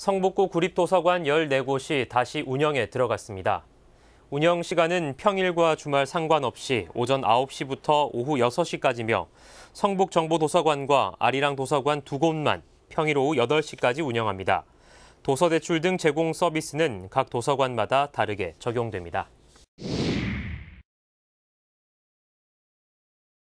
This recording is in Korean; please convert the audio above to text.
성북구 구립도서관 14곳이 다시 운영에 들어갔습니다. 운영 시간은 평일과 주말 상관없이 오전 9시부터 오후 6시까지며 성북정보도서관과 아리랑 도서관 두 곳만 평일 오후 8시까지 운영합니다. 도서대출 등 제공 서비스는 각 도서관마다 다르게 적용됩니다.